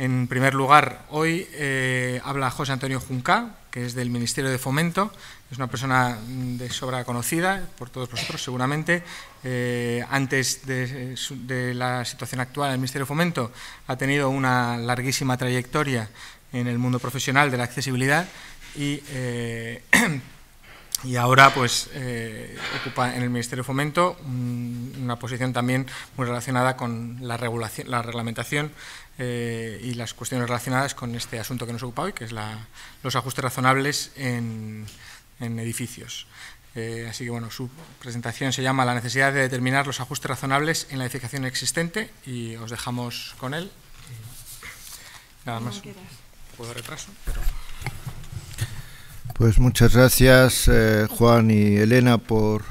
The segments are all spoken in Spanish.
En primer lugar, hoy eh, habla José Antonio Junca, que es del Ministerio de Fomento, es una persona mm, de sobra conocida por todos vosotros seguramente. Eh, antes de, la situación actual, el Ministerio de Fomento ha tenido una larguísima trayectoria en el mundo profesional de la accesibilidad y, eh, y ahora pues, ocupa en el Ministerio de Fomento mm, una posición también muy relacionada con la, regulación, la reglamentación eh, y las cuestiones relacionadas con este asunto que nos ocupa hoy, que es la, los ajustes razonables en, en edificios. Eh, así que bueno, su presentación se llama La necesidad de determinar los ajustes razonables en la edificación existente y os dejamos con él. Nada más. Puedo retraso, pero... Pues muchas gracias eh, Juan y Elena por,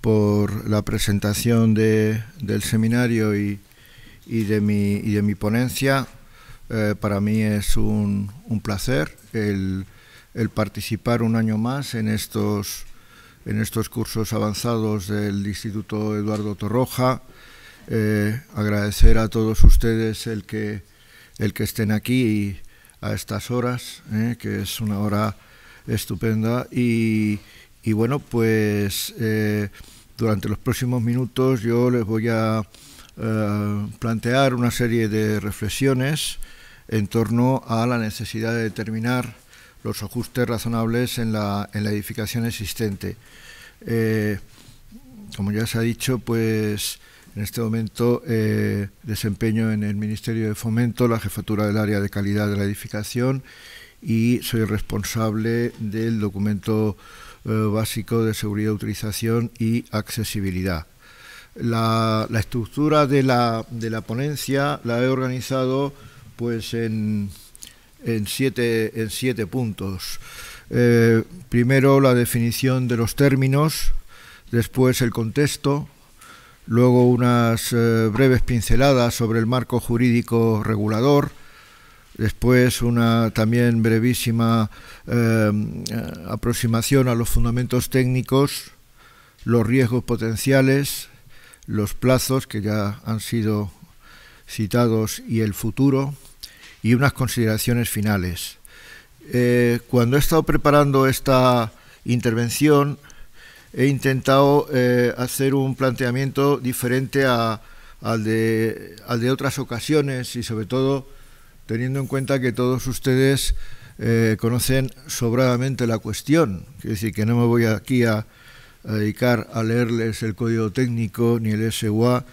por la presentación de, del seminario y, y de mi, y de mi ponencia. Eh, para mí es un, placer el, participar un año más en estos, en estos cursos avanzados del Instituto Eduardo Torroja. Eh, agradecer a todos ustedes el que, el que estén aquí a estas horas, eh, que es una hora estupenda. Y, y bueno, pues durante los próximos minutos yo les voy a eh, plantear una serie de reflexiones en torno a la necesidad de determinar los ajustes razonables en la, en la edificación existente. Eh, como ya se ha dicho, pues en este momento eh, desempeño en el Ministerio de Fomento la jefatura del área de calidad de la edificación y soy responsable del documento básico de seguridad, utilización y accesibilidad. La, estructura de la, ponencia la he organizado pues en, siete, en siete puntos. Eh, primero la definición de los términos, después el contexto, luego unas eh, breves pinceladas sobre el marco jurídico regulador, después una también brevísima eh, aproximación a los fundamentos técnicos, los riesgos potenciales, los plazos que ya han sido citados y el futuro y unas consideraciones finales. Eh, cuando he estado preparando esta intervención he intentado eh, hacer un planteamiento diferente al, de, de, otras ocasiones y sobre todo teniendo en cuenta que todos ustedes eh, conocen sobradamente la cuestión. es decir que no me voy aquí a, a dedicar a leerles el código técnico, ni el SUA,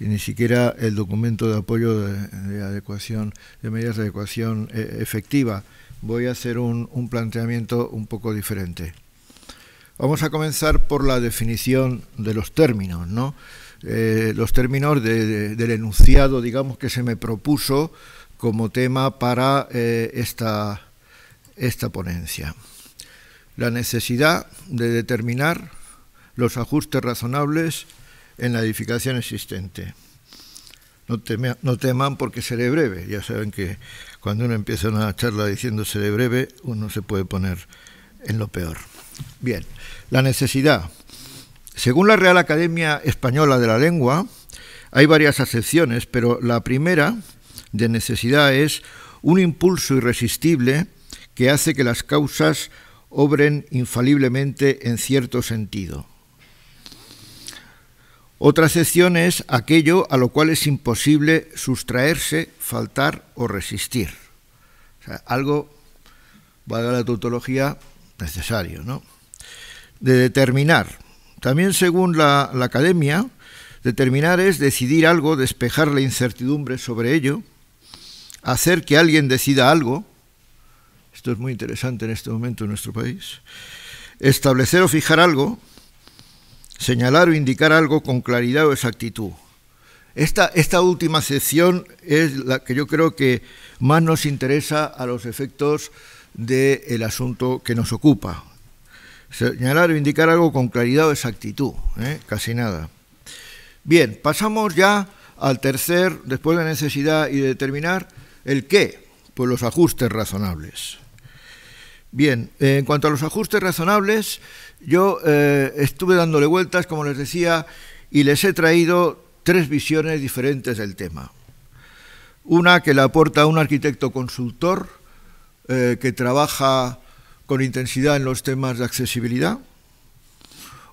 y ni siquiera el documento de apoyo de, adecuación, de medidas de adecuación eh, efectiva. Voy a hacer un, planteamiento un poco diferente. Vamos a comenzar por la definición de los términos, ¿no? Eh, los términos del enunciado, digamos, que se me propuso como tema para eh, esta, esta ponencia. La necesidad de determinar los ajustes razonables en la edificación existente. No, teman porque seré breve. Ya saben que cuando uno empieza una charla diciendo seré breve, uno se puede poner en lo peor. Bien, la necesidad. Según la Real Academia Española de la Lengua, hay varias acepciones, pero la primera de necesidad es un impulso irresistible que hace que las causas obren infaliblemente en cierto sentido. Otra excepción es aquello a lo cual es imposible sustraerse, faltar o resistir. Algo, va algo, dar la tautología, necesario, ¿no? De determinar. También según la, la academia, determinar es decidir algo, despejar la incertidumbre sobre ello, hacer que alguien decida algo, esto es muy interesante en este momento en nuestro país, establecer o fijar algo, señalar o indicar algo con claridad o exactitud. Esta, esta última sección es la que yo creo que más nos interesa a los efectos del el asunto que nos ocupa. Señalar o indicar algo con claridad o exactitud, ¿eh? casi nada. Bien, pasamos ya al tercer, después de necesidad y de determinar, el qué, pues los ajustes razonables. Bien, en cuanto a los ajustes razonables, yo eh, estuve dándole vueltas, como les decía, y les he traído tres visiones diferentes del tema. Una que la aporta un arquitecto consultor eh, que trabaja con intensidad en los temas de accesibilidad,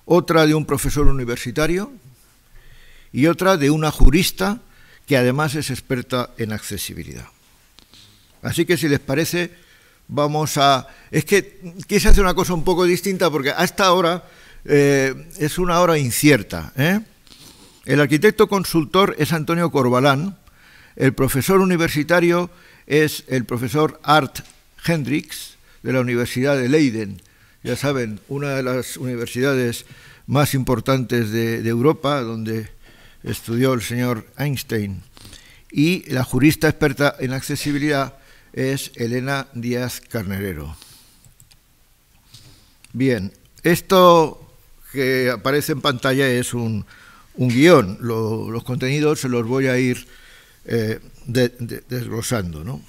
otra de un profesor universitario y otra de una jurista que además es experta en accesibilidad. Así que si les parece, vamos a... Es que quise hacer una cosa un poco distinta porque a esta hora eh, es una hora incierta. ¿eh? El arquitecto consultor es Antonio Corbalán, el profesor universitario es el profesor Art Hendricks de la Universidad de Leiden, ya saben, una de las universidades más importantes de, de Europa, donde estudió el señor Einstein, y la jurista experta en accesibilidad es Elena Díaz Carnerero. Bien, esto que aparece en pantalla es un, guión. los contenidos se los voy a ir eh, desglosando.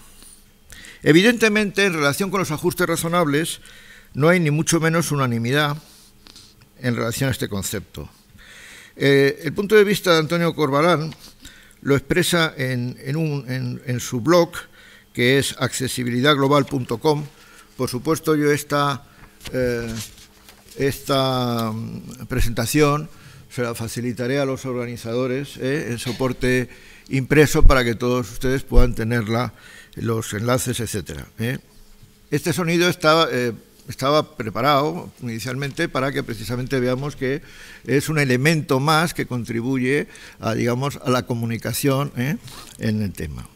Evidentemente, en relación con los ajustes razonables, no hay ni mucho menos unanimidad en relación a este concepto. Eh, el punto de vista de Antonio Corbalán lo expresa en, en su blog que es accesibilidadglobal.com. Por supuesto, yo esta, eh, esta mm, presentación se la facilitaré a los organizadores en eh, soporte impreso para que todos ustedes puedan tenerla, los enlaces, etcétera. Eh. Este sonido estaba, estaba preparado inicialmente para que precisamente veamos que es un elemento más que contribuye a, digamos, a la comunicación en el tema.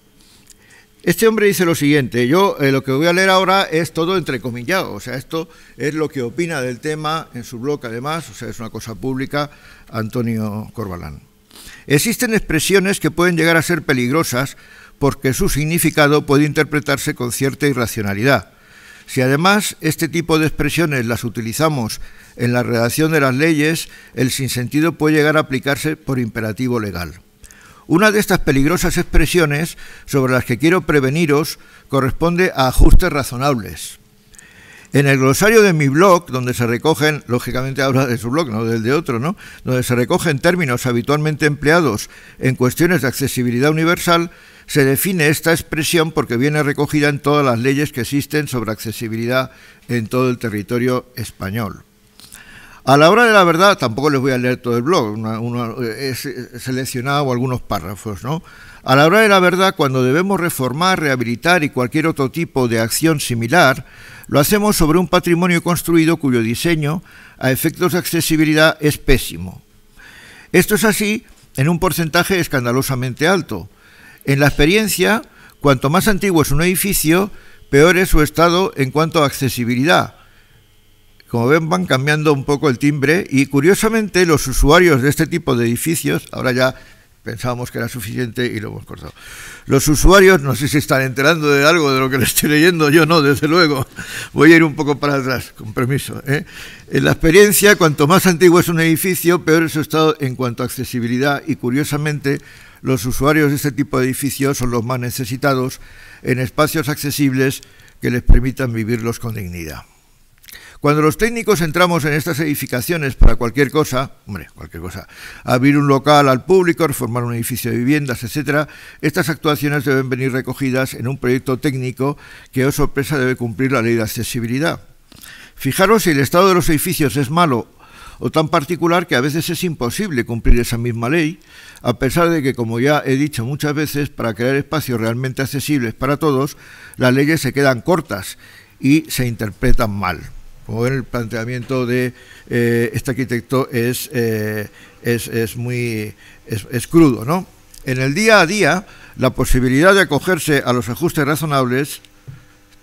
Este hombre dice lo siguiente, yo eh, lo que voy a leer ahora es todo entrecomillado, o sea, esto es lo que opina del tema en su blog además, o sea, es una cosa pública, Antonio Corbalán. Existen expresiones que pueden llegar a ser peligrosas porque su significado puede interpretarse con cierta irracionalidad. Si además este tipo de expresiones las utilizamos en la redacción de las leyes, el sinsentido puede llegar a aplicarse por imperativo legal. Una de estas peligrosas expresiones sobre las que quiero preveniros corresponde a ajustes razonables. En el glosario de mi blog, donde se recogen, lógicamente habla de su blog, no del de otro, ¿no? Donde se recogen términos habitualmente empleados en cuestiones de accesibilidad universal, se define esta expresión porque viene recogida en todas las leyes que existen sobre accesibilidad en todo el territorio español. A la hora de la verdad, tampoco les voy a leer todo el blog, eh, eh, he seleccionado algunos párrafos, ¿no? A la hora de la verdad, cuando debemos reformar, rehabilitar y cualquier otro tipo de acción similar, lo hacemos sobre un patrimonio construido cuyo diseño, a efectos de accesibilidad, es pésimo. Esto es así en un porcentaje escandalosamente alto. En la experiencia, cuanto más antiguo es un edificio, peor es su estado en cuanto a accesibilidad como ven, van cambiando un poco el timbre y curiosamente los usuarios de este tipo de edificios, ahora ya pensábamos que era suficiente y lo hemos cortado. Los usuarios, no sé si están enterando de algo de lo que les estoy leyendo, yo no, desde luego. Voy a ir un poco para atrás, con permiso. ¿eh? En la experiencia, cuanto más antiguo es un edificio, peor es su estado en cuanto a accesibilidad y curiosamente los usuarios de este tipo de edificios son los más necesitados en espacios accesibles que les permitan vivirlos con dignidad. Cuando los técnicos entramos en estas edificaciones para cualquier cosa, hombre, cualquier cosa, abrir un local al público, reformar un edificio de viviendas, etcétera, estas actuaciones deben venir recogidas en un proyecto técnico que, oh sorpresa, debe cumplir la ley de accesibilidad. Fijaros si el estado de los edificios es malo o tan particular que a veces es imposible cumplir esa misma ley, a pesar de que, como ya he dicho muchas veces, para crear espacios realmente accesibles para todos, las leyes se quedan cortas y se interpretan mal. Como ven, el planteamiento de eh, este arquitecto es, eh, es, muy crudo. ¿no? En el día a día, la posibilidad de acogerse a los ajustes razonables,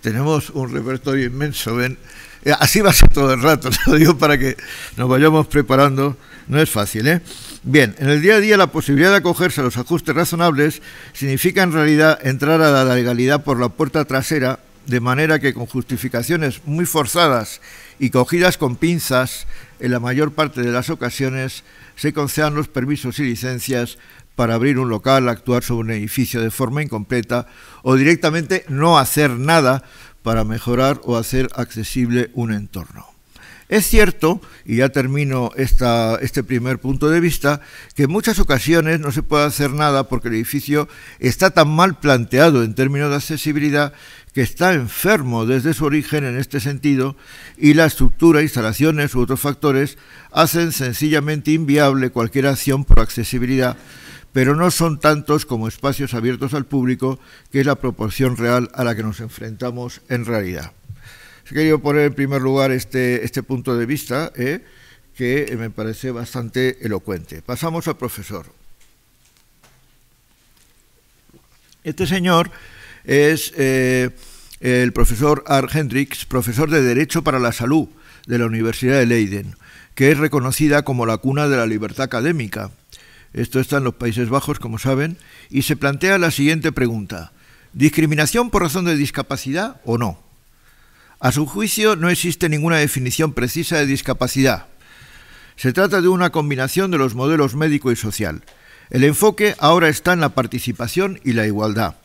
tenemos un repertorio inmenso. ¿ven? Eh, así va a ser todo el rato, lo digo para que nos vayamos preparando. No es fácil, ¿eh? Bien, en el día a día la posibilidad de acogerse a los ajustes razonables significa en realidad entrar a la legalidad por la puerta trasera de manera que con justificaciones muy forzadas y cogidas con pinzas, en la mayor parte de las ocasiones se concedan los permisos y licencias para abrir un local, actuar sobre un edificio de forma incompleta o directamente no hacer nada para mejorar o hacer accesible un entorno. Es cierto, y ya termino este primer punto de vista, que en muchas ocasiones no se puede hacer nada porque el edificio está tan mal planteado en términos de accesibilidad que está enfermo desde su origen en este sentido y la estructura, instalaciones u otros factores hacen sencillamente inviable cualquier acción por accesibilidad, pero no son tantos como espacios abiertos al público, que es la proporción real a la que nos enfrentamos en realidad. He querido poner en primer lugar este, este punto de vista, ¿eh? que me parece bastante elocuente. Pasamos al profesor. Este señor es eh, el profesor Ar Hendricks, profesor de Derecho para la Salud de la Universidad de Leiden, que es reconocida como la cuna de la libertad académica. Esto está en los Países Bajos, como saben, y se plantea la siguiente pregunta. ¿Discriminación por razón de discapacidad o no? A su juicio no existe ninguna definición precisa de discapacidad. Se trata de una combinación de los modelos médico y social. El enfoque ahora está en la participación y la igualdad.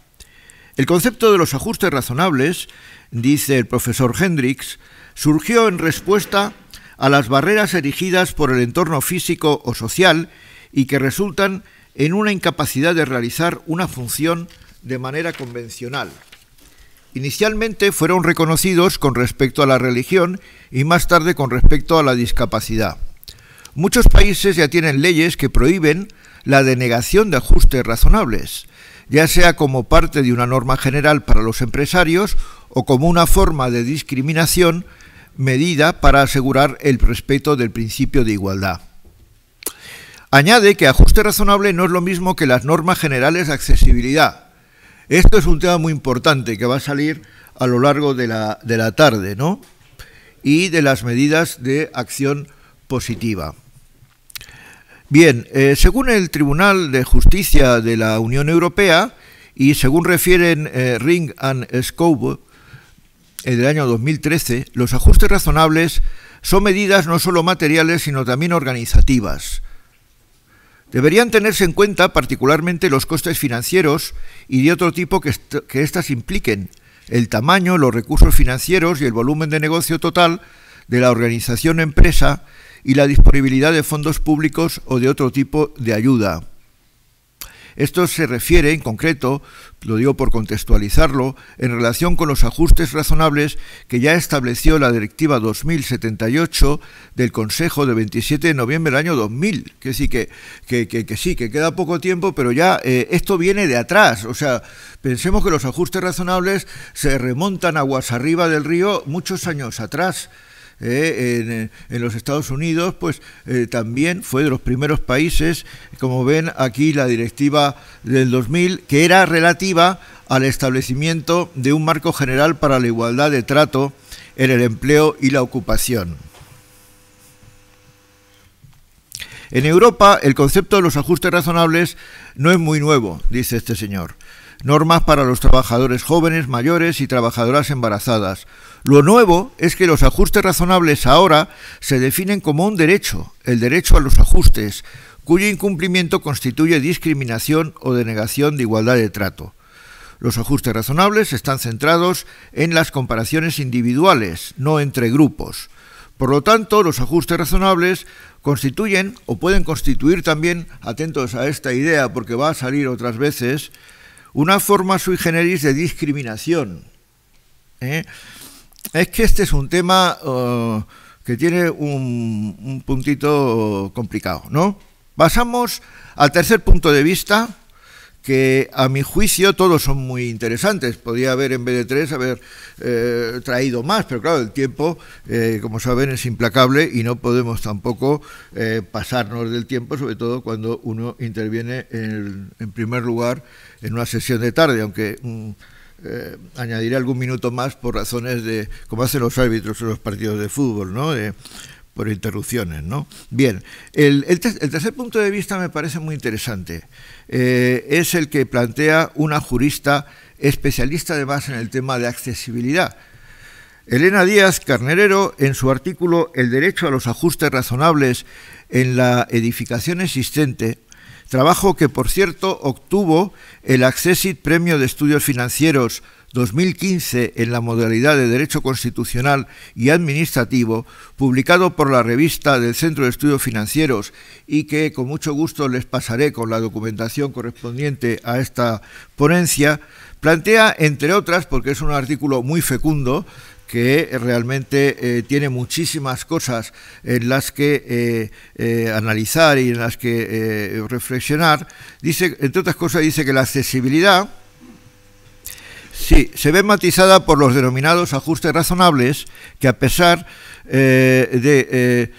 El concepto de los ajustes razonables, dice el profesor Hendrix, surgió en respuesta a las barreras erigidas por el entorno físico o social y que resultan en una incapacidad de realizar una función de manera convencional. Inicialmente fueron reconocidos con respecto a la religión y más tarde con respecto a la discapacidad. Muchos países ya tienen leyes que prohíben la denegación de ajustes razonables ya sea como parte de una norma general para los empresarios o como una forma de discriminación medida para asegurar el respeto del principio de igualdad. Añade que ajuste razonable no es lo mismo que las normas generales de accesibilidad. Esto es un tema muy importante que va a salir a lo largo de la, tarde, ¿no? Y de las medidas de acción positiva. Bien, eh, según el Tribunal de Justicia de la Unión Europea y según refieren eh, Ring and Scope en eh, del año 2013, los ajustes razonables son medidas no solo materiales sino también organizativas. Deberían tenerse en cuenta particularmente los costes financieros y de otro tipo que, que éstas impliquen, el tamaño, los recursos financieros y el volumen de negocio total de la organización empresa y la disponibilidad de fondos públicos o de otro tipo de ayuda. Esto se refiere, en concreto, lo digo por contextualizarlo, en relación con los ajustes razonables que ya estableció la Directiva 2078 del Consejo de 27 de noviembre del año 2000. Que sí, que, que, sí, que queda poco tiempo, pero ya eh, esto viene de atrás. O sea, pensemos que los ajustes razonables se remontan aguas arriba del río muchos años atrás. Eh, eh, en, los Estados Unidos, pues eh, también fue de los primeros países, como ven aquí la directiva del 2000, que era relativa al establecimiento de un marco general para la igualdad de trato en el empleo y la ocupación. En Europa el concepto de los ajustes razonables no es muy nuevo, dice este señor normas para los trabajadores jóvenes, mayores y trabajadoras embarazadas, lo nuevo es que los ajustes razonables ahora se definen como un derecho, el derecho a los ajustes, cuyo incumplimiento constituye discriminación o denegación de igualdad de trato. Los ajustes razonables están centrados en las comparaciones individuales, no entre grupos. Por lo tanto, los ajustes razonables constituyen o pueden constituir también, atentos a esta idea porque va a salir otras veces, una forma sui generis de discriminación. ¿eh? es que este es un tema eh, que tiene un, puntito complicado, ¿no? Pasamos al tercer punto de vista, que a mi juicio todos son muy interesantes. Podría haber en vez de tres haber eh, traído más, pero claro, el tiempo, eh, como saben, es implacable y no podemos tampoco pasarnos del tiempo, sobre todo cuando uno interviene en, primer lugar en una sesión de tarde, aunque... Mm, eh, añadiré algún minuto más por razones de, como hacen los árbitros en los partidos de fútbol, ¿no? por interrupciones, ¿no? Bien, el, tercer punto de vista me parece muy interesante. Eh, es el que plantea una jurista especialista además en el tema de accesibilidad. Elena Díaz Carnerero, en su artículo El derecho a los ajustes razonables en la edificación existente, trabajo que por cierto obtuvo el Accessit Premio de Estudios Financieros 2015 en la modalidad de Derecho Constitucional y Administrativo, publicado por la revista del Centro de Estudios Financieros y que con mucho gusto les pasaré con la documentación correspondiente a esta ponencia, plantea, entre otras, porque es un artículo muy fecundo, que eh, realmente eh, tiene muchísimas cosas en las que eh, analizar y en las que reflexionar. Dice, entre otras cosas, dice que la accesibilidad sí, se ve matizada por los denominados ajustes razonables que a pesar de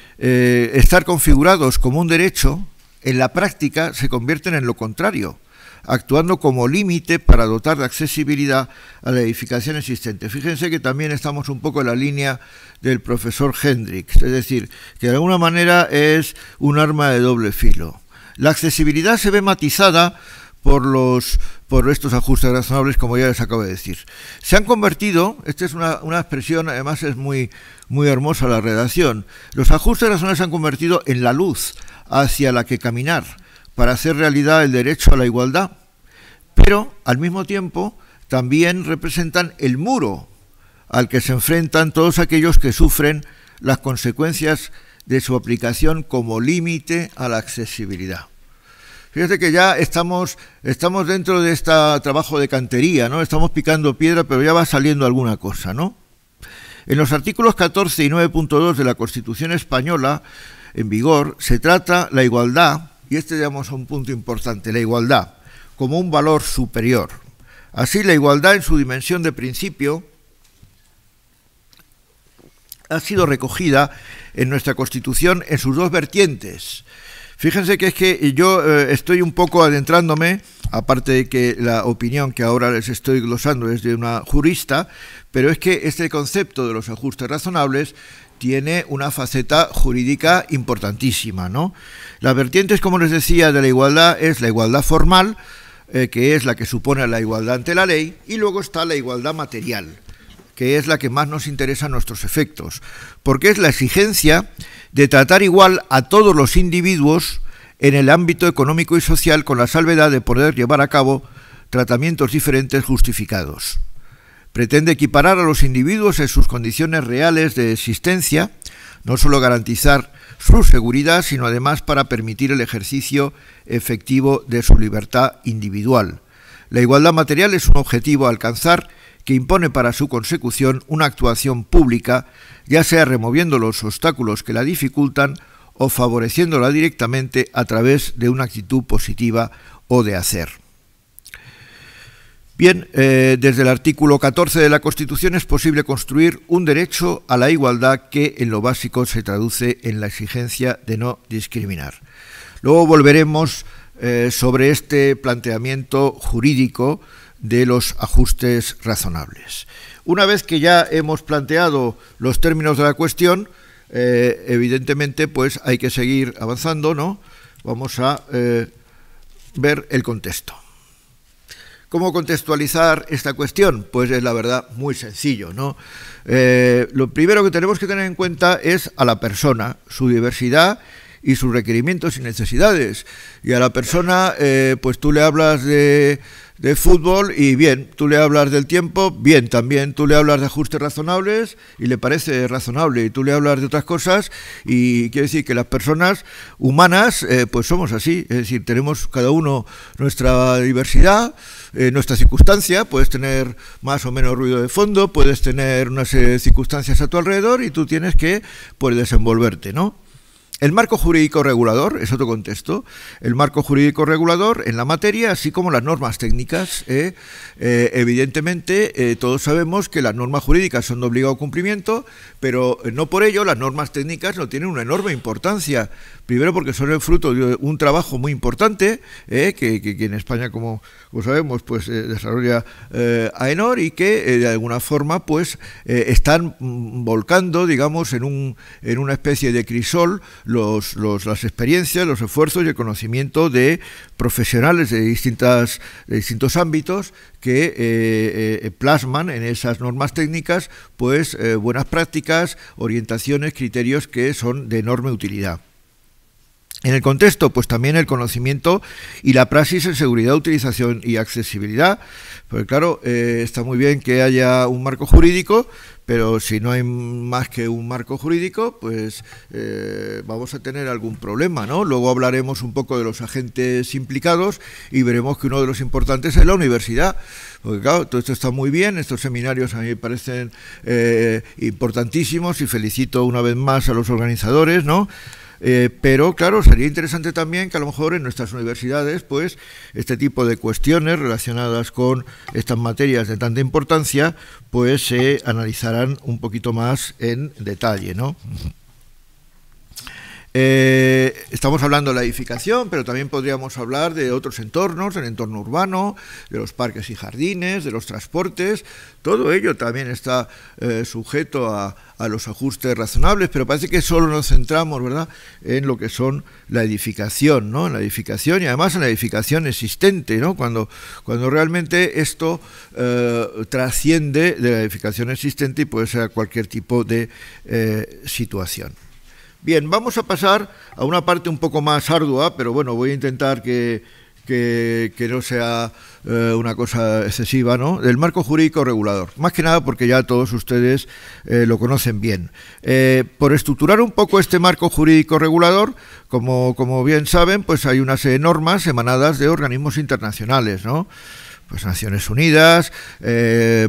estar configurados como un derecho, en la práctica se convierten en lo contrario actuando como límite para dotar de accesibilidad a la edificación existente. Fíjense que también estamos un poco en la línea del profesor Hendrix, es decir, que de alguna manera es un arma de doble filo. La accesibilidad se ve matizada por los por estos ajustes razonables como ya les acabo de decir. Se han convertido, esta es una, una, expresión, además es muy, muy hermosa la redacción, los ajustes razonables se han convertido en la luz hacia la que caminar para hacer realidad el derecho a la igualdad, pero al mismo tiempo también representan el muro al que se enfrentan todos aquellos que sufren las consecuencias de su aplicación como límite a la accesibilidad. Fíjate que ya estamos, estamos dentro de este trabajo de cantería, ¿no? Estamos picando piedra, pero ya va saliendo alguna cosa, ¿no? En los artículos 14 y 9.2 de la Constitución española, en vigor, se trata la igualdad y este llamamos a un punto importante, la igualdad, como un valor superior. Así, la igualdad en su dimensión de principio ha sido recogida en nuestra Constitución en sus dos vertientes, Fíjense que es que yo eh, estoy un poco adentrándome, aparte de que la opinión que ahora les estoy glosando es de una jurista, pero es que este concepto de los ajustes razonables tiene una faceta jurídica importantísima. ¿no? Las vertientes, como les decía, de la igualdad es la igualdad formal, eh, que es la que supone la igualdad ante la ley, y luego está la igualdad material, que es la que más nos interesa a nuestros efectos, porque es la exigencia de tratar igual a todos los individuos en el ámbito económico y social con la salvedad de poder llevar a cabo tratamientos diferentes justificados. Pretende equiparar a los individuos en sus condiciones reales de existencia, no solo garantizar su seguridad, sino además para permitir el ejercicio efectivo de su libertad individual. La igualdad material es un objetivo a alcanzar que impone para su consecución una actuación pública, ya sea removiendo los obstáculos que la dificultan o favoreciéndola directamente a través de una actitud positiva o de hacer. Bien, eh, desde el artículo 14 de la Constitución es posible construir un derecho a la igualdad que en lo básico se traduce en la exigencia de no discriminar. Luego volveremos eh, sobre este planteamiento jurídico de los ajustes razonables. Una vez que ya hemos planteado los términos de la cuestión, eh, evidentemente pues hay que seguir avanzando, ¿no? Vamos a eh, ver el contexto. ¿Cómo contextualizar esta cuestión? Pues es la verdad muy sencillo, ¿no? Eh, lo primero que tenemos que tener en cuenta es a la persona, su diversidad y sus requerimientos y necesidades. Y a la persona, pues tú le hablas de de fútbol y bien, tú le hablas del tiempo, bien también, tú le hablas de ajustes razonables y le parece razonable y tú le hablas de otras cosas y quiere decir que las personas humanas eh, pues somos así, es decir, tenemos cada uno nuestra diversidad, eh, nuestra circunstancia, puedes tener más o menos ruido de fondo, puedes tener unas eh, circunstancias a tu alrededor y tú tienes que pues desenvolverte, ¿no? El marco jurídico regulador, es otro contexto, el marco jurídico regulador en la materia, así como las normas técnicas. ¿eh? Eh, evidentemente, eh, todos sabemos que las normas jurídicas son de obligado cumplimiento, pero no por ello las normas técnicas no tienen una enorme importancia. Primero porque son el fruto de un trabajo muy importante, que, en España, como, como sabemos, pues desarrolla AENOR y que de alguna forma pues están mm, volcando, digamos, en, un, en una especie de crisol los, las experiencias, los esfuerzos y el conocimiento de profesionales de, distintas, distintos ámbitos que eh, eh, eh, plasman en esas normas técnicas pues buenas prácticas, orientaciones, criterios que son de enorme utilidad. En el contexto, pues también el conocimiento y la praxis en seguridad, utilización y accesibilidad. Porque claro, eh, está muy bien que haya un marco jurídico, pero si no hay más que un marco jurídico, pues eh, vamos a tener algún problema, ¿no? Luego hablaremos un poco de los agentes implicados y veremos que uno de los importantes es la universidad. Porque claro, todo esto está muy bien, estos seminarios a mí me parecen eh, importantísimos y felicito una vez más a los organizadores, ¿no? Eh, pero claro, sería interesante también que a lo mejor en nuestras universidades, pues, este tipo de cuestiones relacionadas con estas materias de tanta importancia, pues se analizarán un poquito más en detalle, ¿no? Eh, estamos hablando de la edificación, pero también podríamos hablar de otros entornos, del entorno urbano, de los parques y jardines, de los transportes. Todo ello también está eh, sujeto a, los ajustes razonables, pero parece que solo nos centramos ¿verdad? en lo que son la edificación, ¿no? la edificación y además en la edificación existente, ¿no? cuando, cuando realmente esto eh, trasciende de la edificación existente y puede ser cualquier tipo de situación. Bien, vamos a pasar a una parte un poco más ardua, pero bueno, voy a intentar que, no sea eh, una cosa excesiva, ¿no? Del marco jurídico regulador. Más que nada porque ya todos ustedes eh, lo conocen bien. Eh, por estructurar un poco este marco jurídico regulador, como, como bien saben, pues hay unas normas emanadas de organismos internacionales, ¿no? pues Naciones Unidas, el,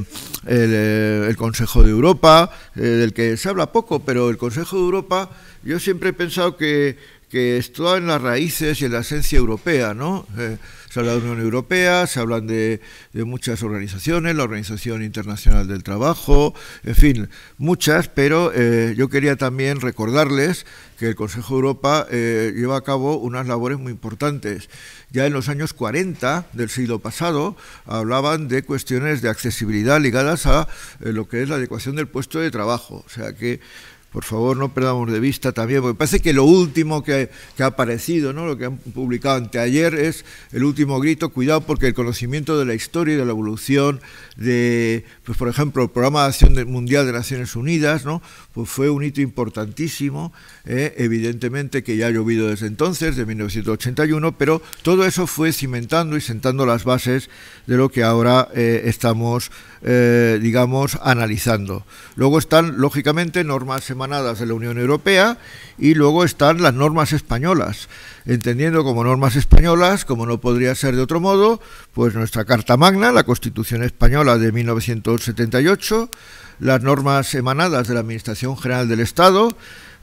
Consejo de Europa, del que se habla poco, pero el Consejo de Europa yo siempre he pensado que, esto está en las raíces y en la esencia europea, ¿no? Eh, se habla de la Unión Europea, se hablan de, muchas organizaciones, la Organización Internacional del Trabajo, en fin, muchas, pero eh, yo quería también recordarles que el Consejo de Europa eh, lleva a cabo unas labores muy importantes. Ya en los años 40 del siglo pasado hablaban de cuestiones de accesibilidad ligadas a eh, lo que es la adecuación del puesto de trabajo. O sea que por favor no perdamos de vista también, porque parece que lo último que, ha aparecido, ¿no? lo que han publicado anteayer, es el último grito, cuidado porque el conocimiento de la historia y de la evolución de, pues, por ejemplo, el Programa de Acción Mundial de Naciones Unidas, ¿no? pues fue un hito importantísimo, ¿eh? evidentemente que ya ha llovido desde entonces, de 1981, pero todo eso fue cimentando y sentando las bases de lo que ahora eh, estamos, eh, digamos, analizando. Luego están, lógicamente, normas emanadas de la Unión Europea y luego están las normas españolas, entendiendo como normas españolas, como no podría ser de otro modo, pues nuestra Carta Magna, la Constitución Española de 1978, las normas emanadas de la Administración General del Estado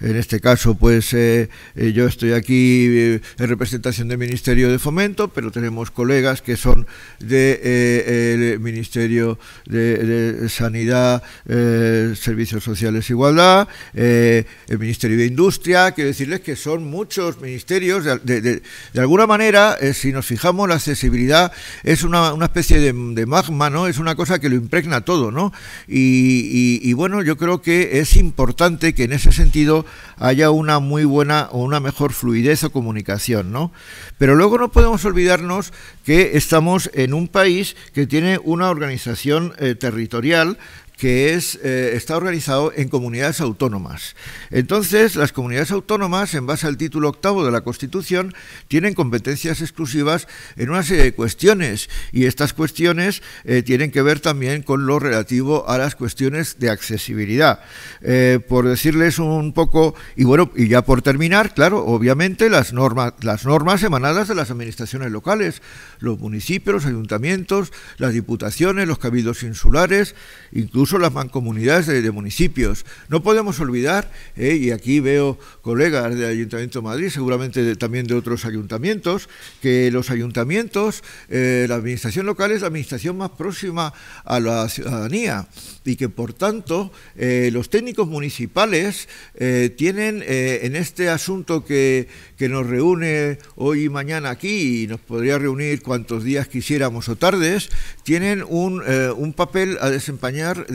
en este caso, pues eh, eh, yo estoy aquí eh, en representación del Ministerio de Fomento, pero tenemos colegas que son del de, Ministerio de, Sanidad, Servicios Sociales e Igualdad, el Ministerio de Industria. Quiero decirles que son muchos ministerios. De, alguna manera, si nos fijamos, la accesibilidad es una, especie de, magma, ¿no? Es una cosa que lo impregna todo, ¿no? y bueno, yo creo que es importante que en ese sentido haya una muy buena o una mejor fluidez o comunicación, ¿no? Pero luego no podemos olvidarnos que estamos en un país que tiene una organización eh, territorial que es, eh, está organizado en comunidades autónomas. Entonces, las comunidades autónomas, en base al título octavo de la Constitución, tienen competencias exclusivas en una serie de cuestiones y estas cuestiones eh, tienen que ver también con lo relativo a las cuestiones de accesibilidad. Eh, por decirles un poco, y bueno, y ya por terminar, claro, obviamente las normas, las normas emanadas de las administraciones locales, los municipios, los ayuntamientos, las diputaciones, los cabildos insulares, incluso son las mancomunidades de, municipios. No podemos olvidar, eh, y aquí veo colegas del Ayuntamiento de Madrid, seguramente también de otros ayuntamientos, que los ayuntamientos, eh, la administración local es la administración más próxima a la ciudadanía y que por tanto eh, los técnicos municipales tienen en este asunto que, que nos reúne hoy y mañana aquí y nos podría reunir cuantos días quisiéramos o tardes, tienen un, un papel a desempeñar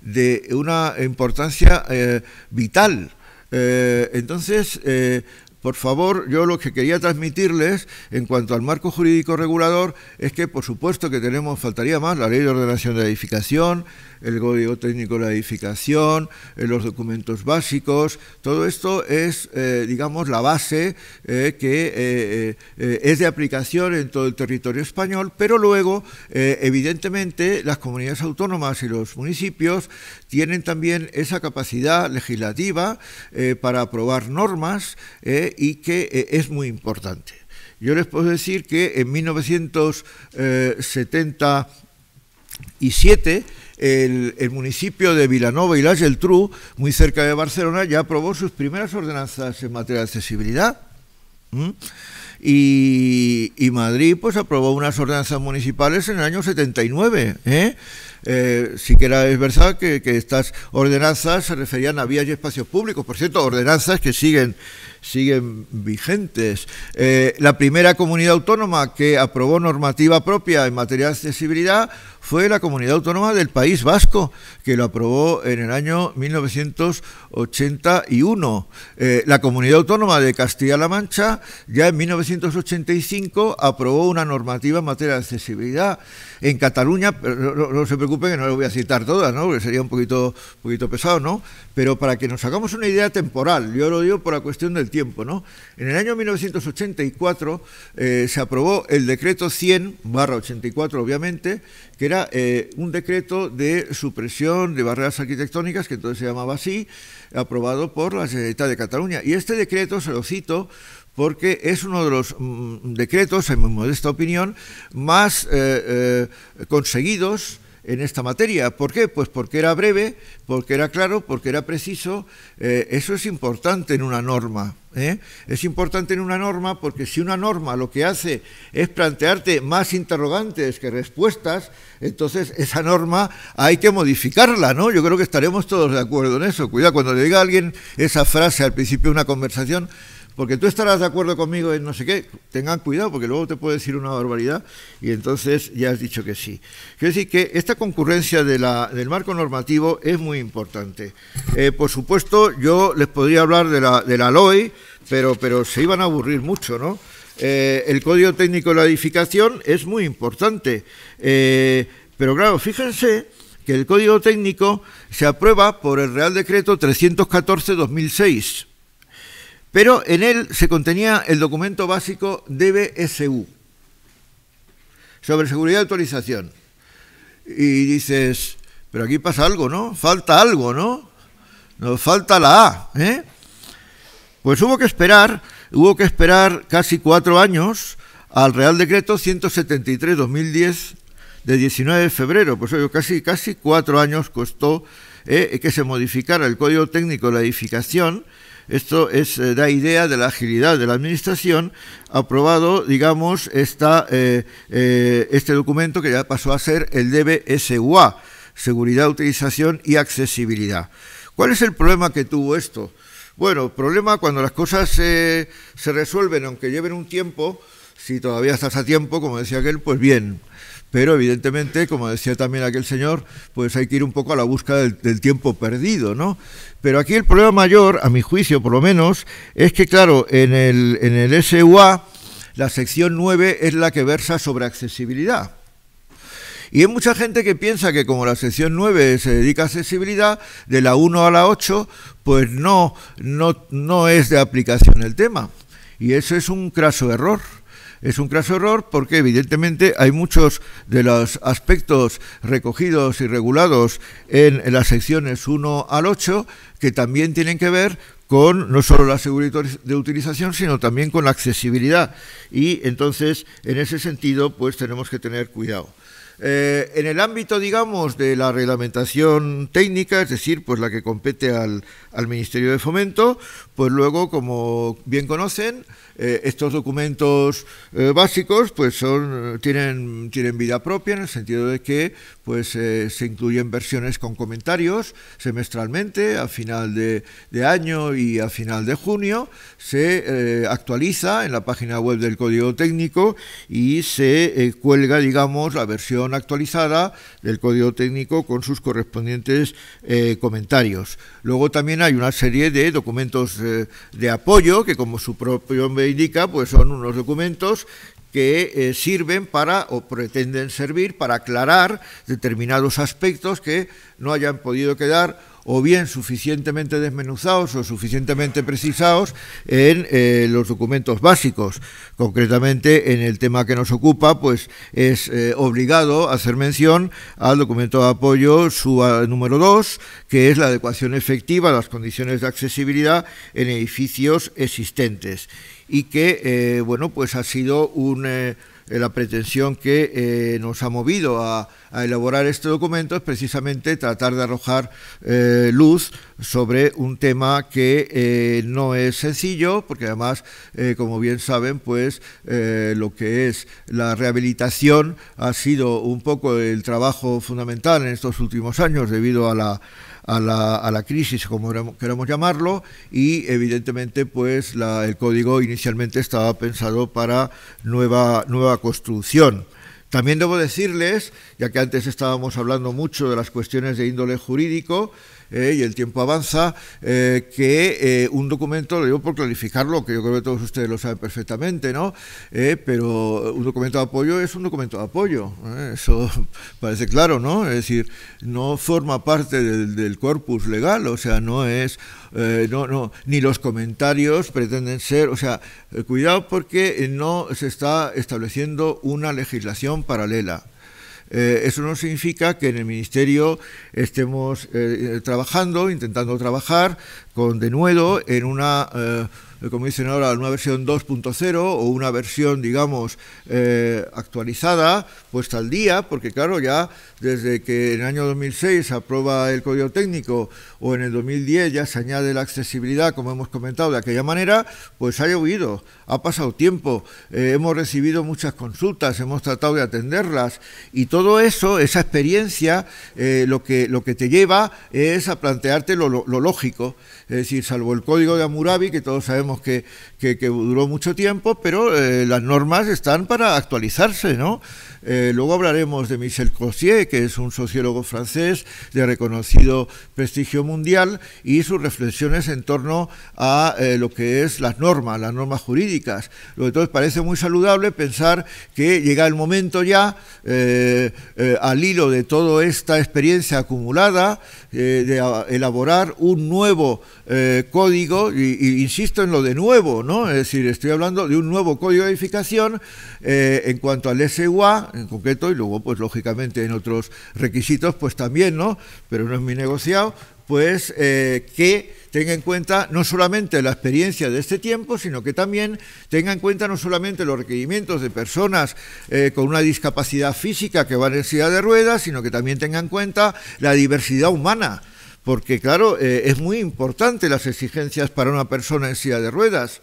de, una importancia eh, vital. Eh, entonces, eh, por favor, yo lo que quería transmitirles en cuanto al marco jurídico regulador es que, por supuesto, que tenemos, faltaría más, la ley de ordenación de edificación, el código técnico de la edificación, eh, los documentos básicos, todo esto es, eh, digamos, la base eh, que es de aplicación en todo el territorio español, pero luego, evidentemente, las comunidades autónomas y los municipios tienen también esa capacidad legislativa para aprobar normas y que eh, es muy importante. Yo les puedo decir que en 1977 el, municipio de Vilanova y la Geltrú, muy cerca de Barcelona, ya aprobó sus primeras ordenanzas en materia de accesibilidad. Y, Madrid pues aprobó unas ordenanzas municipales en el año 79. ¿eh? ¿eh? sí que era, es verdad que, estas ordenanzas se referían a vías y espacios públicos, por cierto, ordenanzas que siguen siguen vigentes. Eh, la primera comunidad autónoma que aprobó normativa propia en materia de accesibilidad fue la comunidad autónoma del País Vasco, que lo aprobó en el año 1981. Eh, la comunidad autónoma de Castilla-La Mancha ya en 1985 aprobó una normativa en materia de accesibilidad. En Cataluña, no, no se preocupen que no lo voy a citar todas, ¿no? porque sería un poquito, poquito pesado, ¿no? pero para que nos hagamos una idea temporal, yo lo digo por la cuestión del tiempo, ¿no? En el año 1984 eh, se aprobó el decreto 100, 84 obviamente, que era eh, un decreto de supresión de barreras arquitectónicas, que entonces se llamaba así, aprobado por la Generalitat de Cataluña. Y este decreto, se lo cito, porque es uno de los mm, decretos, en mi modesta opinión, más eh, conseguidos en esta materia. ¿Por qué? Pues porque era breve, porque era claro, porque era preciso. Eh, eso es importante en una norma. ¿eh? Es importante en una norma porque si una norma lo que hace es plantearte más interrogantes que respuestas, entonces esa norma hay que modificarla, ¿no? Yo creo que estaremos todos de acuerdo en eso. Cuidado, cuando le diga a alguien esa frase al principio de una conversación, porque tú estarás de acuerdo conmigo en no sé qué, tengan cuidado porque luego te puedo decir una barbaridad y entonces ya has dicho que sí. Quiero decir que esta concurrencia del marco normativo es muy importante. Eh, por supuesto, yo les podría hablar de la, de la pero, se iban a aburrir mucho, ¿no? Eh, el Código Técnico de la Edificación es muy importante, eh, pero claro, fíjense que el Código Técnico se aprueba por el Real Decreto 314-2006 pero en él se contenía el documento básico DBSU sobre seguridad y autorización. Y dices, pero aquí pasa algo, ¿no? Falta algo, ¿no? Nos falta la A. ¿eh? Pues hubo que esperar, hubo que esperar casi cuatro años al Real Decreto 173-2010 de 19 de febrero. Pues oye, casi, casi cuatro años costó eh, que se modificara el Código Técnico de la Edificación esto es, eh, da idea de la agilidad de la Administración, aprobado, digamos, esta, eh, eh, este documento que ya pasó a ser el DBSUA, Seguridad, Utilización y Accesibilidad. ¿Cuál es el problema que tuvo esto? Bueno, problema cuando las cosas se resuelven, aunque lleven un tiempo, si todavía estás a tiempo, como decía aquel, pues bien, pero evidentemente, como decía también aquel señor, pues hay que ir un poco a la búsqueda del, tiempo perdido, ¿no? Pero aquí el problema mayor, a mi juicio por lo menos, es que claro, en el, en el SUA la sección 9 es la que versa sobre accesibilidad. Y hay mucha gente que piensa que como la sección 9 se dedica a accesibilidad, de la 1 a la 8, pues no, no, no es de aplicación el tema. Y eso es un craso error. Es un craso error porque evidentemente hay muchos de los aspectos recogidos y regulados en las secciones 1 al 8 que también tienen que ver con no solo la seguridad de utilización, sino también con la accesibilidad. Y entonces, en ese sentido, pues tenemos que tener cuidado. Eh, en el ámbito, digamos, de la reglamentación técnica, es decir, pues la que compete al, Ministerio de Fomento, pues luego, como bien conocen, eh, estos documentos eh, básicos, pues son, tienen, tienen vida propia en el sentido de que pues eh, se incluyen versiones con comentarios semestralmente, a final de, de año y a final de junio, se eh, actualiza en la página web del código técnico y se eh, cuelga, digamos, la versión actualizada del código técnico con sus correspondientes comentarios. Luego también hay una serie de documentos de apoyo que, como su propio nombre indica, pues son unos documentos que eh, sirven para o pretenden servir para aclarar determinados aspectos que no hayan podido quedar o bien suficientemente desmenuzados o suficientemente precisados en eh, los documentos básicos. Concretamente, en el tema que nos ocupa, pues es eh, obligado hacer mención al documento de apoyo su número 2, que es la adecuación efectiva a las condiciones de accesibilidad en edificios existentes y que, eh, bueno, pues ha sido un eh, la pretensión que eh, nos ha movido a, elaborar este documento es precisamente tratar de arrojar eh, luz sobre un tema que no es sencillo, porque además, como bien saben, pues lo que es la rehabilitación ha sido un poco el trabajo fundamental en estos últimos años debido a la a la, crisis, como queramos llamarlo, y evidentemente pues el código inicialmente estaba pensado para nueva, nueva construcción. También debo decirles, ya que antes estábamos hablando mucho de las cuestiones de índole jurídico, eh, y el tiempo avanza, eh, que eh, un documento, lo digo por clarificarlo, que yo creo que todos ustedes lo saben perfectamente, ¿no? pero un documento de apoyo es un documento de apoyo, eso parece claro, ¿no? Es decir, no forma parte del, corpus legal, o sea, no es, no, no, ni los comentarios pretenden ser, o sea, cuidado porque no se está estableciendo una legislación paralela. Eh, eso no significa que en el Ministerio estemos eh, eh, trabajando, intentando trabajar con denuedo en una, eh, como dicen ahora, una versión 2.0 o una versión, digamos, eh, actualizada, puesta al día, porque claro, ya desde que en el año 2006 se aprueba el Código Técnico o en el 2010 ya se añade la accesibilidad, como hemos comentado, de aquella manera, pues ha llovido, ha pasado tiempo, eh, hemos recibido muchas consultas, hemos tratado de atenderlas y todo eso, esa experiencia, lo, que, lo que te lleva es a plantearte lo lógico es decir, salvo el código de Hammurabi, que todos sabemos que, duró mucho tiempo, pero eh, las normas están para actualizarse, ¿no? Eh, luego hablaremos de Michel Cossier, que es un sociólogo francés de reconocido prestigio mundial, y sus reflexiones en torno a eh, lo que es las normas, las normas jurídicas. Lo que entonces parece muy saludable pensar que llega el momento ya, al hilo de toda esta experiencia acumulada, de elaborar un nuevo eh, código, y, insisto en lo de nuevo, ¿no? Es decir, estoy hablando de un nuevo código de edificación eh, en cuanto al SUA en concreto, y luego, pues lógicamente en otros requisitos, pues también, ¿no? Pero no es mi negociado, pues eh, que tenga en cuenta no solamente la experiencia de este tiempo, sino que también tenga en cuenta no solamente los requerimientos de personas con una discapacidad física que van en silla de ruedas, sino que también tenga en cuenta la diversidad humana porque claro, eh, es muy importante las exigencias para una persona en silla de ruedas.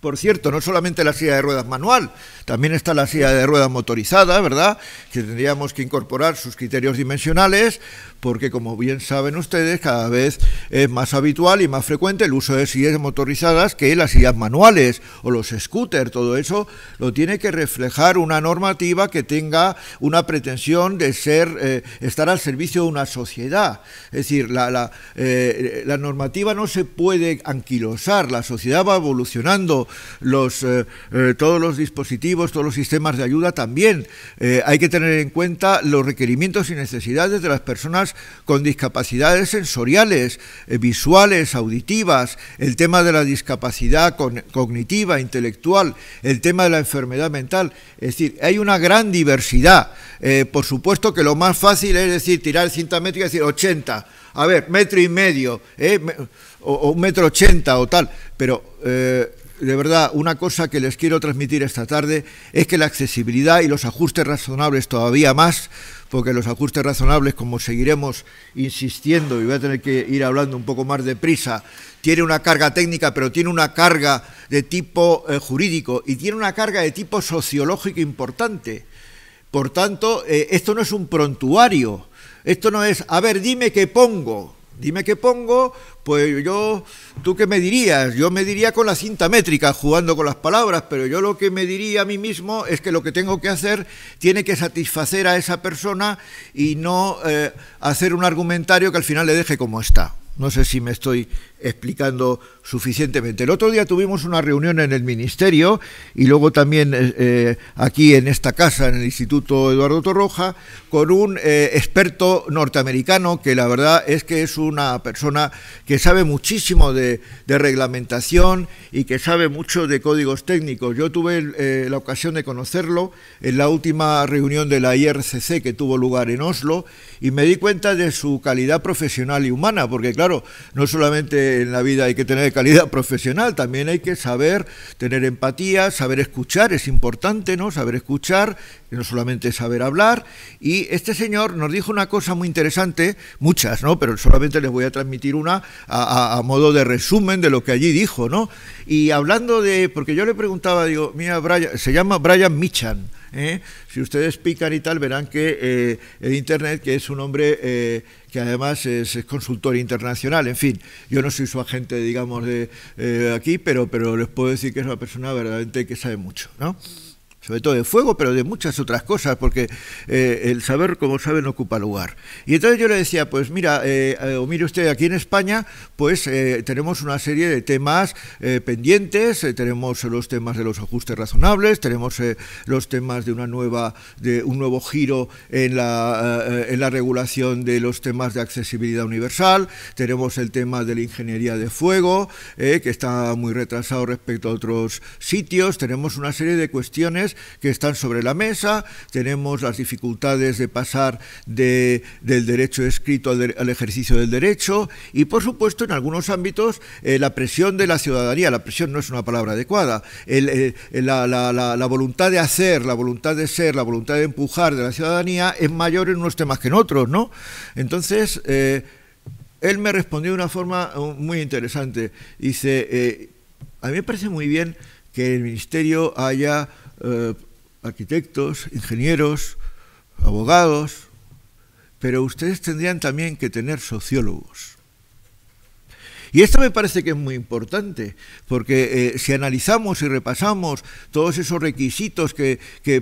Por cierto, no solamente la silla de ruedas manual, también está la silla de ruedas motorizada, ¿verdad? Que tendríamos que incorporar sus criterios dimensionales, porque como bien saben ustedes, cada vez es más habitual y más frecuente el uso de sillas motorizadas que las sillas manuales o los scooters, todo eso lo tiene que reflejar una normativa que tenga una pretensión de ser eh, estar al servicio de una sociedad. Es decir, la, la, eh, la normativa no se puede anquilosar, la sociedad va evolucionando eh, eh, todos los dispositivos, todos los sistemas de ayuda, también eh, hay que tener en cuenta los requerimientos y necesidades de las personas con discapacidades sensoriales, visuales, auditivas, el tema de la discapacidad cognitiva, intelectual, el tema de la enfermedad mental. Es decir, hay una gran diversidad. por supuesto que lo más fácil es decir, tirar cinta métrica y decir 80 a ver, metro y medio, o, un metro ochenta o tal, pero de verdad, una cosa que les quiero transmitir esta tarde es que la accesibilidad y los ajustes razonables todavía más, porque los ajustes razonables, como seguiremos insistiendo, y voy a tener que ir hablando un poco más deprisa, tiene una carga técnica, pero tiene una carga de tipo eh, jurídico y tiene una carga de tipo sociológico importante. Por tanto, eh, esto no es un prontuario, esto no es, a ver, dime qué pongo, dime qué pongo, pues yo, ¿tú qué me dirías? Yo me diría con la cinta métrica, jugando con las palabras, pero yo lo que me diría a mí mismo es que lo que tengo que hacer tiene que satisfacer a esa persona y no eh, hacer un argumentario que al final le deje como está. No sé si me estoy explicando suficientemente. El otro día tuvimos una reunión en el Ministerio y luego también eh, eh, aquí en esta casa, en el Instituto Eduardo Torroja, con un eh, experto norteamericano que la verdad es que es una persona que sabe muchísimo de, reglamentación y que sabe mucho de códigos técnicos. Yo tuve la ocasión de conocerlo en la última reunión de la IRCC que tuvo lugar en Oslo y me di cuenta de su calidad profesional y humana, porque claro, no solamente en la vida hay que tener calidad profesional, también hay que saber tener empatía, saber escuchar, es importante, ¿no? Saber escuchar, no solamente saber hablar. Y este señor nos dijo una cosa muy interesante, muchas, ¿no? Pero solamente les voy a transmitir una a, modo de resumen de lo que allí dijo, ¿no? Y hablando de, porque yo le preguntaba, digo, mira, se llama Brian Michan. ¿eh? Si ustedes pican y tal, verán que eh, Internet, que es un hombre eh, que además es, consultor internacional, en fin, yo no soy su agente, digamos, de eh, aquí, pero, les puedo decir que es una persona verdaderamente que sabe mucho, ¿no? sobre todo de fuego, pero de muchas otras cosas, porque eh, el saber, como saben, ocupa lugar. Y entonces yo le decía, pues mira, eh, eh, o mire usted, aquí en España, pues tenemos una serie de temas pendientes, tenemos los temas de los ajustes razonables, tenemos los temas de una nueva, de un nuevo giro en la, en la regulación de los temas de accesibilidad universal, tenemos el tema de la ingeniería de fuego, que está muy retrasado respecto a otros sitios, tenemos una serie de cuestiones que están sobre la mesa, tenemos las dificultades de pasar del derecho escrito al, ejercicio del derecho y, por supuesto, en algunos ámbitos, eh, la presión de la ciudadanía. La presión no es una palabra adecuada. Eh, eh, la, voluntad de hacer, la voluntad de ser, la voluntad de empujar de la ciudadanía es mayor en unos temas que en otros, ¿no? Entonces, él me respondió de una forma uh, muy interesante. Dice, a mí me parece muy bien que el Ministerio haya eh, arquitectos, ingenieros, abogados, pero ustedes tendrían también que tener sociólogos. Y esto me parece que es muy importante, porque eh, si analizamos y repasamos todos esos requisitos que,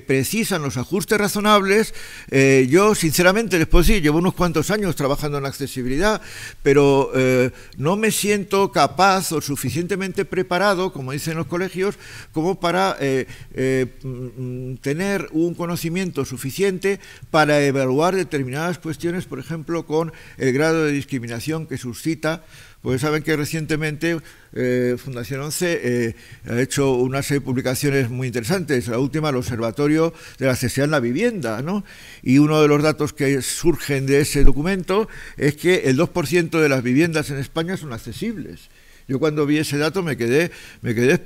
precisan los ajustes razonables, eh, yo sinceramente les puedo decir, llevo unos cuantos años trabajando en accesibilidad, pero eh, no me siento capaz o suficientemente preparado, como dicen los colegios, como para mm, tener un conocimiento suficiente para evaluar determinadas cuestiones, por ejemplo, con el grado de discriminación que suscita pues saben que recientemente eh, Fundación 11 eh, ha hecho una serie de publicaciones muy interesantes. La última, el Observatorio de la Accesibilidad en la Vivienda. ¿no? Y uno de los datos que surgen de ese documento es que el 2% de las viviendas en España son accesibles. Yo cuando vi ese dato me quedé, me quedé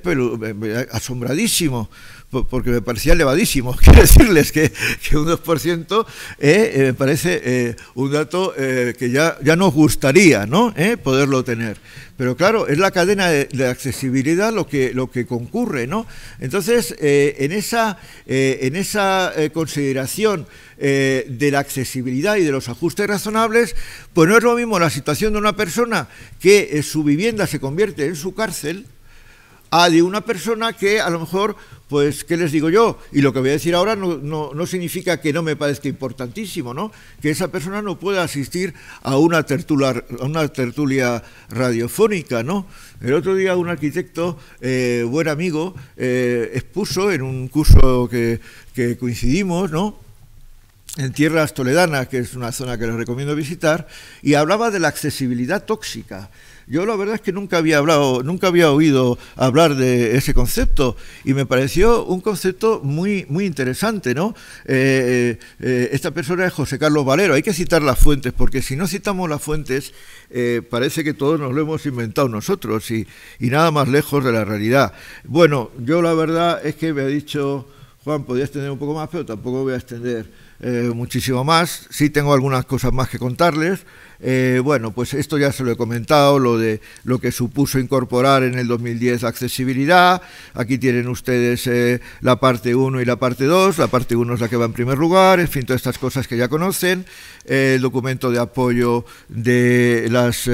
asombradísimo porque me parecía elevadísimo. Quiero decirles que, un 2% eh, eh, me parece eh, un dato que ya, ya nos gustaría ¿no? poderlo tener. Pero claro, es la cadena de, de, accesibilidad lo que, lo que concurre. ¿no? Entonces, en esa, en esa consideración de la accesibilidad y de los ajustes razonables, pues no es lo mismo la situación de una persona que su vivienda se convierte en su cárcel, a de una persona que a lo mejor, pues, ¿qué les digo yo? Y lo que voy a decir ahora no, significa que no me parezca importantísimo, ¿no? Que esa persona no pueda asistir a una, a una tertulia radiofónica, ¿no? El otro día un arquitecto, eh, buen amigo, eh, expuso en un curso que, que coincidimos, ¿no? en Tierras Toledanas, que es una zona que les recomiendo visitar, y hablaba de la accesibilidad tóxica. Yo la verdad es que nunca había hablado, nunca había oído hablar de ese concepto y me pareció un concepto muy, muy interesante, ¿no? Eh, eh, eh, esta persona es José Carlos Valero. Hay que citar las fuentes porque si no citamos las fuentes parece que todos nos lo hemos inventado nosotros y, y nada más lejos de la realidad. Bueno, yo la verdad es que me ha dicho Juan, podía extender un poco más, pero tampoco voy a extender. muchísimo más. Sí tengo algunas cosas más que contarles, eh, bueno, pues esto ya se lo he comentado, lo de lo que supuso incorporar en el 2010 accesibilidad. Aquí tienen ustedes eh, la parte 1 y la parte 2. La parte 1 es la que va en primer lugar, en fin, todas estas cosas que ya conocen. Eh, el documento de apoyo de las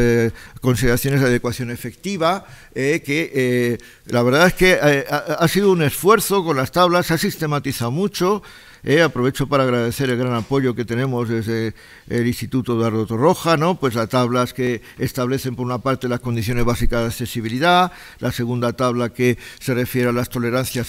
consideraciones de adecuación efectiva, que la verdad es que ha, ha sido un esfuerzo con las tablas, se ha sistematizado mucho. Eh, aprovecho para agradecer el gran apoyo que tenemos desde el Instituto Eduardo Torroja, ¿no? Pues las tablas que establecen por una parte las condiciones básicas de accesibilidad, la segunda tabla que se refiere a las tolerancias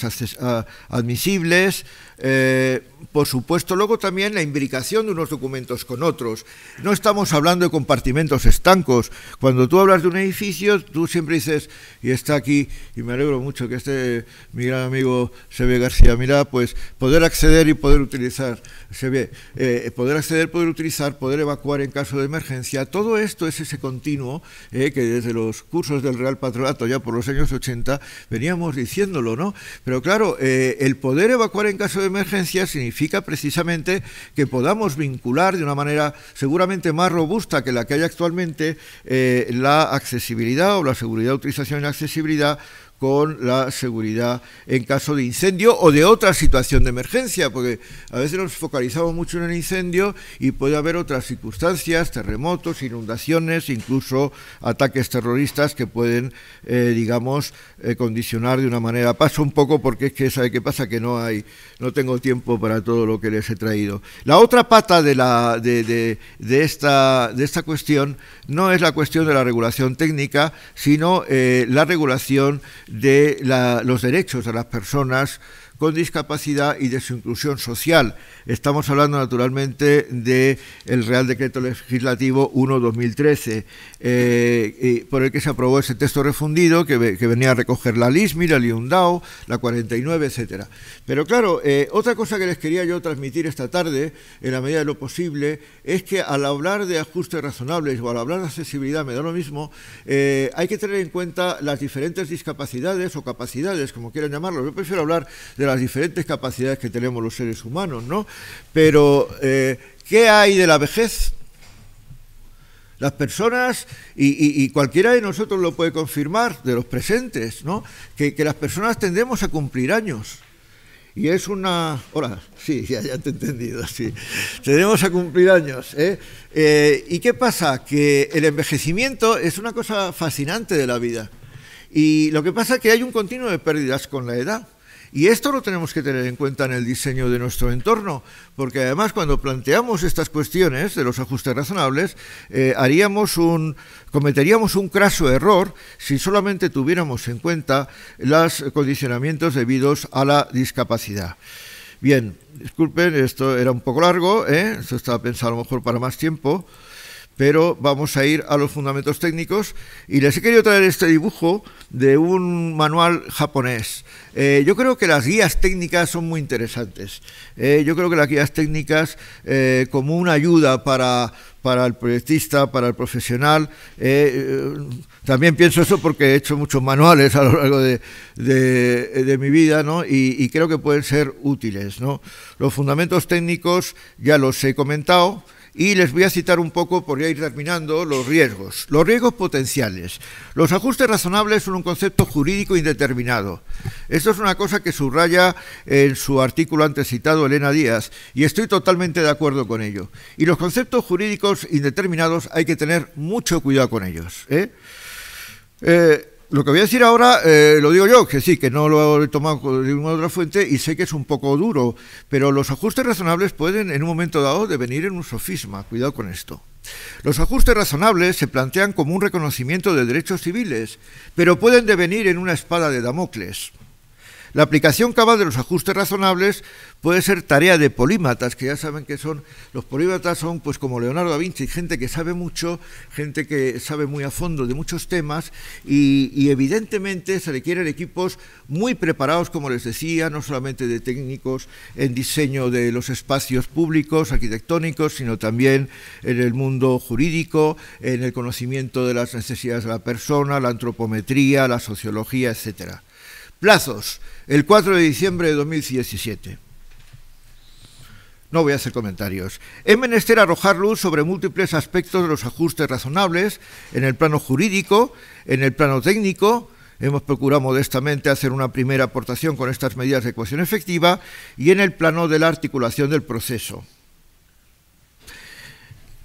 admisibles, eh, por supuesto, luego también la imbricación de unos documentos con otros. No estamos hablando de compartimentos estancos. Cuando tú hablas de un edificio, tú siempre dices, y está aquí, y me alegro mucho que este mi gran amigo Sebe García mira pues poder acceder y poder utilizar, se eh, poder acceder, poder utilizar, poder evacuar en caso de emergencia, todo esto es ese continuo eh, que desde los cursos del Real Patronato, ya por los años 80, veníamos diciéndolo, ¿no? Pero claro, eh, el poder evacuar en caso de emergencia significa precisamente que podamos vincular de una manera seguramente más robusta que la que hay actualmente eh, la accesibilidad o la seguridad, de utilización y accesibilidad con la seguridad en caso de incendio o de otra situación de emergencia, porque a veces nos focalizamos mucho en el incendio y puede haber otras circunstancias, terremotos, inundaciones, incluso ataques terroristas que pueden, eh, digamos, eh, condicionar de una manera. Paso un poco porque es que sabe qué pasa, que no hay, no tengo tiempo para todo lo que les he traído. La otra pata de la de, de, de esta de esta cuestión no es la cuestión de la regulación técnica, sino eh, la regulación de los derechos de las personas con discapacidad y de su inclusión social. Estamos hablando naturalmente del Real Decreto Legislativo 1-2013, eh, por el que se aprobó ese texto refundido que, venía a recoger la LISMI, la LIUNDAO, la 49, etcétera. Pero claro, eh, otra cosa que les quería yo transmitir esta tarde, en la medida de lo posible, es que al hablar de ajustes razonables o al hablar de accesibilidad, me da lo mismo, eh, hay que tener en cuenta las diferentes discapacidades o capacidades, como quieran llamarlos. Yo prefiero hablar de las diferentes capacidades que tenemos los seres humanos, ¿no? Pero, eh, ¿qué hay de la vejez? Las personas, y, cualquiera de nosotros lo puede confirmar, de los presentes, ¿no? Que, las personas tendemos a cumplir años. Y es una... Hola, sí, ya, te he entendido, sí. Tendemos a cumplir años. ¿eh? ¿eh? y qué pasa? Que el envejecimiento es una cosa fascinante de la vida. Y lo que pasa es que hay un continuo de pérdidas con la edad. Y esto lo tenemos que tener en cuenta en el diseño de nuestro entorno, porque además cuando planteamos estas cuestiones de los ajustes razonables, eh, haríamos un, cometeríamos un craso error si solamente tuviéramos en cuenta los condicionamientos debidos a la discapacidad. Bien, disculpen, esto era un poco largo, ¿eh? esto estaba pensado a lo mejor para más tiempo pero vamos a ir a los fundamentos técnicos y les he querido traer este dibujo de un manual japonés. Eh, yo creo que las guías técnicas son muy interesantes. Eh, yo creo que las guías técnicas eh, como una ayuda para, el proyectista, para el profesional. también pienso eso porque he hecho muchos manuales a lo largo de, mi vida y, creo que pueden ser útiles. Los fundamentos técnicos ya los he comentado y les voy a citar un poco por ya ir terminando los riesgos. Los riesgos potenciales. Los ajustes razonables son un concepto jurídico indeterminado. Esto es una cosa que subraya en su artículo antes citado Elena Díaz y estoy totalmente de acuerdo con ello. Y los conceptos jurídicos indeterminados hay que tener mucho cuidado con ellos. ¿eh? eh lo que voy a decir ahora eh, lo digo yo, que sí, que no lo he tomado de ninguna otra fuente y sé que es un poco duro, pero los ajustes razonables pueden en un momento dado devenir en un sofisma. Cuidado con esto. Los ajustes razonables se plantean como un reconocimiento de derechos civiles, pero pueden devenir en una espada de Damocles. La aplicación cabal de los ajustes razonables puede ser tarea de polímatas, que ya saben que son, los polímatas son pues como Leonardo da Vinci, gente que sabe mucho, gente que sabe muy a fondo de muchos temas y, y evidentemente se requieren equipos muy preparados, como les decía, no solamente de técnicos en diseño de los espacios públicos, arquitectónicos, sino también en el mundo jurídico, en el conocimiento de las necesidades de la persona, la antropometría, la sociología, etcétera. Plazos, el 4 de diciembre de 2017. No voy a hacer comentarios. He menester arrojar luz sobre múltiples aspectos de los ajustes razonables en el plano jurídico, en el plano técnico. Hemos procurado modestamente hacer una primera aportación con estas medidas de ecuación efectiva y en el plano de la articulación del proceso.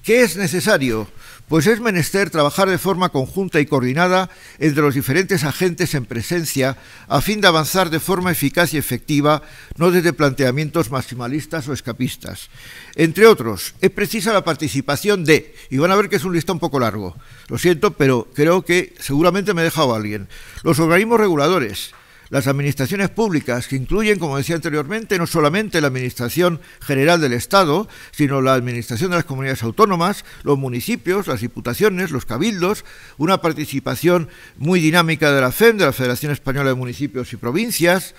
¿Qué es necesario? pues es menester trabajar de forma conjunta y coordinada entre los diferentes agentes en presencia a fin de avanzar de forma eficaz y efectiva, no desde planteamientos maximalistas o escapistas. Entre otros, es precisa la participación de, y van a ver que es un listón un poco largo, lo siento, pero creo que seguramente me he dejado a alguien, los organismos reguladores, las administraciones públicas, que incluyen, como decía anteriormente, no solamente la Administración General del Estado, sino la Administración de las Comunidades Autónomas, los municipios, las diputaciones, los cabildos, una participación muy dinámica de la FEM, de la Federación Española de Municipios y Provincias,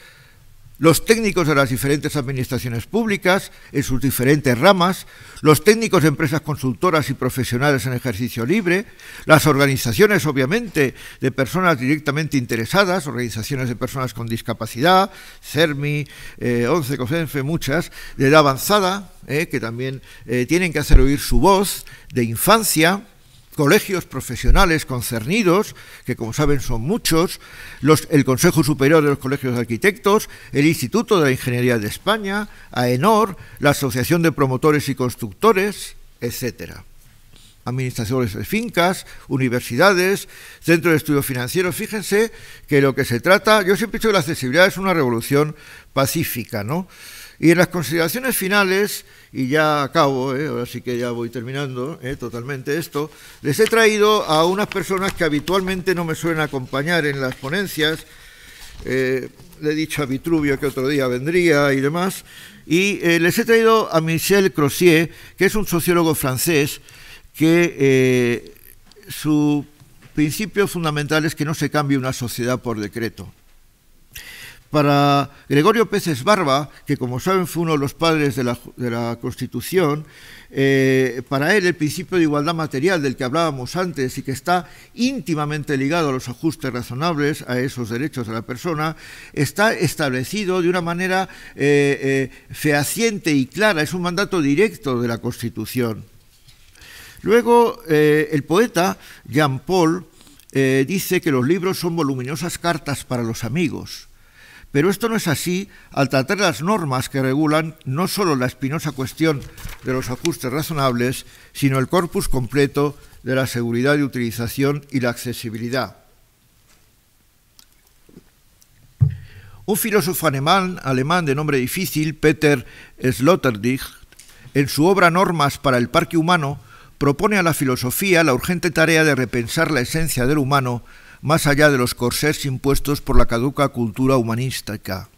los técnicos de las diferentes administraciones públicas en sus diferentes ramas, los técnicos de empresas consultoras y profesionales en ejercicio libre, las organizaciones, obviamente, de personas directamente interesadas, organizaciones de personas con discapacidad, CERMI, eh, ONCE, COSENFE, muchas, de edad avanzada, eh, que también eh, tienen que hacer oír su voz, de infancia, colegios profesionales concernidos, que como saben son muchos, los, el Consejo Superior de los Colegios de Arquitectos, el Instituto de la Ingeniería de España, AENOR, la Asociación de Promotores y Constructores, etcétera. Administraciones de fincas, universidades, centros de estudio financiero. Fíjense que lo que se trata, yo siempre he dicho que la accesibilidad es una revolución pacífica, ¿no? Y en las consideraciones finales, y ya acabo, eh, ahora sí que ya voy terminando eh, totalmente esto, les he traído a unas personas que habitualmente no me suelen acompañar en las ponencias. Eh, le he dicho a Vitruvio que otro día vendría y demás. Y les he traído a Michel Crozier, que es un sociólogo francés, que su principio fundamental es que no se cambie una sociedad por decreto. Para Gregorio Peces Barba, que como saben fue uno de los padres de la, Constitución, eh, para él el principio de igualdad material del que hablábamos antes y que está íntimamente ligado a los ajustes razonables, a esos derechos de la persona, está establecido de una manera eh, eh, fehaciente y clara, es un mandato directo de la Constitución. Luego, el poeta Jean Paul dice que los libros son voluminosas cartas para los amigos pero esto no es así al tratar las normas que regulan no solo la espinosa cuestión de los ajustes razonables, sino el corpus completo de la seguridad de utilización y la accesibilidad. Un filósofo alemán, alemán de nombre difícil, Peter Sloterdijk, en su obra Normas para el Parque Humano, propone a la filosofía la urgente tarea de repensar la esencia del humano más allá de los corsés impuestos por la caduca cultura humanística.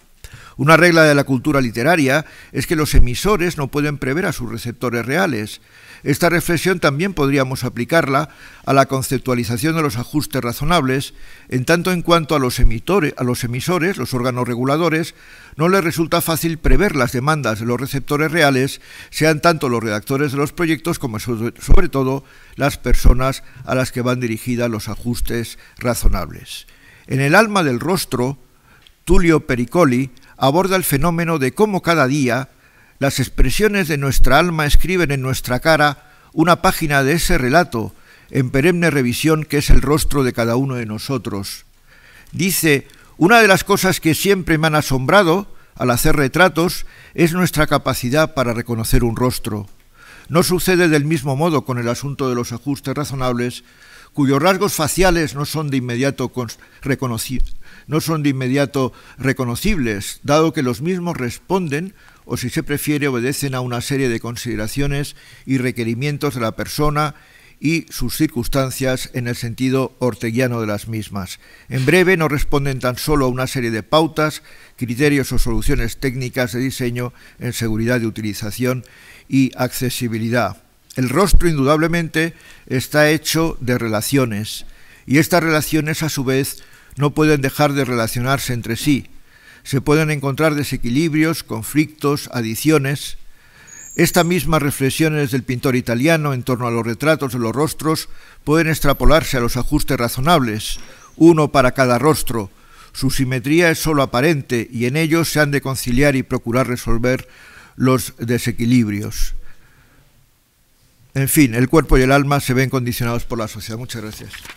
Una regla de la cultura literaria es que los emisores no pueden prever a sus receptores reales, esta reflexión también podríamos aplicarla a la conceptualización de los ajustes razonables, en tanto en cuanto a los, a los emisores, los órganos reguladores, no les resulta fácil prever las demandas de los receptores reales, sean tanto los redactores de los proyectos como sobre todo las personas a las que van dirigidas los ajustes razonables. En el alma del rostro, Tulio Pericoli aborda el fenómeno de cómo cada día las expresiones de nuestra alma escriben en nuestra cara una página de ese relato en perenne revisión que es el rostro de cada uno de nosotros. Dice, una de las cosas que siempre me han asombrado al hacer retratos es nuestra capacidad para reconocer un rostro. No sucede del mismo modo con el asunto de los ajustes razonables, cuyos rasgos faciales no son de inmediato, no son de inmediato reconocibles, dado que los mismos responden o si se prefiere obedecen a una serie de consideraciones y requerimientos de la persona y sus circunstancias en el sentido orteguiano de las mismas. En breve, no responden tan solo a una serie de pautas, criterios o soluciones técnicas de diseño en seguridad de utilización y accesibilidad. El rostro, indudablemente, está hecho de relaciones, y estas relaciones, a su vez, no pueden dejar de relacionarse entre sí, se pueden encontrar desequilibrios, conflictos, adiciones. Estas mismas reflexiones del pintor italiano en torno a los retratos de los rostros pueden extrapolarse a los ajustes razonables, uno para cada rostro. Su simetría es sólo aparente y en ellos se han de conciliar y procurar resolver los desequilibrios. En fin, el cuerpo y el alma se ven condicionados por la sociedad. Muchas gracias.